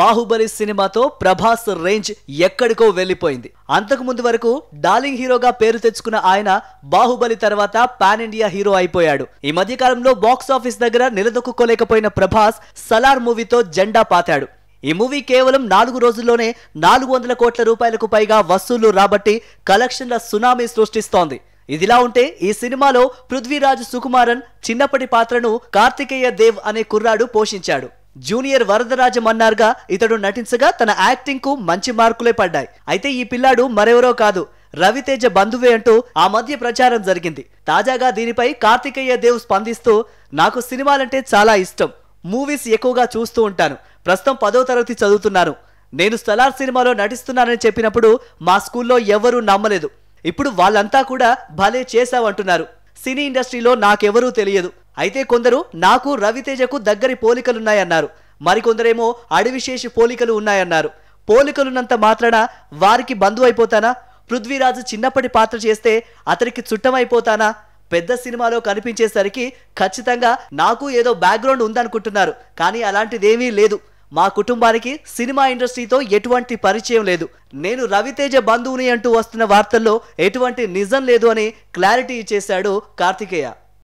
బాహుబలి సినిమాతో ప్రభాస్ రేంజ్ ఎక్కడికో వెళ్ళిపోయింది అంతకు ముందు వరకు డార్లింగ్ హీరోగా పేరు తెచ్చుకున్న ఆయన బాహుబలి తర్వాత పాన్ ఇండియా హీరో అయిపోయాడు ఈ మధ్య కాలంలో బాక్స్ ఆఫీస్ దగ్గర నిలదొక్కుకోలేకపోయిన ప్రభాస్ సలార్ మూవీతో జెండా పాతాడు ఈ మూవీ కేవలం నాలుగు రోజుల్లోనే నాలుగు వందల కోట్ల రూపాయలకు పైగా వసూళ్లు రాబట్టి కలెక్షన్ల సునామీ సృష్టిస్తోంది ఇదిలా ఉంటే ఈ సినిమాలో పృథ్వీరాజ్ సుకుమారన్ చిన్నప్పటి పాత్రను కార్తికేయ దేవ్ అనే కుర్రాడు పోషించాడు జూనియర్ వరదరాజం అన్నారుగా ఇతడు నటించగా తన యాక్టింగ్ కు మంచి మార్కులే పడ్డాయి అయితే ఈ పిల్లాడు మరెవరో కాదు రవితేజ బంధువే అంటూ ఆ మధ్య ప్రచారం జరిగింది తాజాగా దీనిపై కార్తికేయ దేవ్ స్పందిస్తూ నాకు సినిమాలంటే చాలా ఇష్టం మూవీస్ ఎక్కువగా చూస్తూ ఉంటాను ప్రస్తుతం పదో తరగతి చదువుతున్నాను నేను స్థలార్ సినిమాలో నటిస్తున్నానని చెప్పినప్పుడు మా స్కూల్లో ఎవరూ నమ్మలేదు ఇప్పుడు వాళ్ళంతా కూడా భలే చేశావంటున్నారు సినీ ఇండస్ట్రీలో నాకెవరూ తెలియదు అయితే కొందరు నాకు రవితేజకు దగ్గరి పోలికలున్నాయన్నారు మరికొందరేమో అడవిశేషి పోలికలు ఉన్నాయన్నారు పోలికలున్నంత మాత్రాన వారికి బంధువు అయిపోతానా పృథ్వీరాజు చిన్నప్పటి పాత్ర చేస్తే అతనికి చుట్టమైపోతానా పెద్ద సినిమాలో కనిపించేసరికి ఖచ్చితంగా నాకు ఏదో బ్యాక్గ్రౌండ్ ఉందనుకుంటున్నారు కానీ అలాంటిదేమీ లేదు మా కుటుంబానికి సినిమా ఇండస్ట్రీతో ఎటువంటి పరిచయం లేదు నేను రవితేజ బంధువుని అంటూ వస్తున్న వార్తల్లో ఎటువంటి నిజం లేదు అని క్లారిటీ ఇచ్చేశాడు కార్తికేయ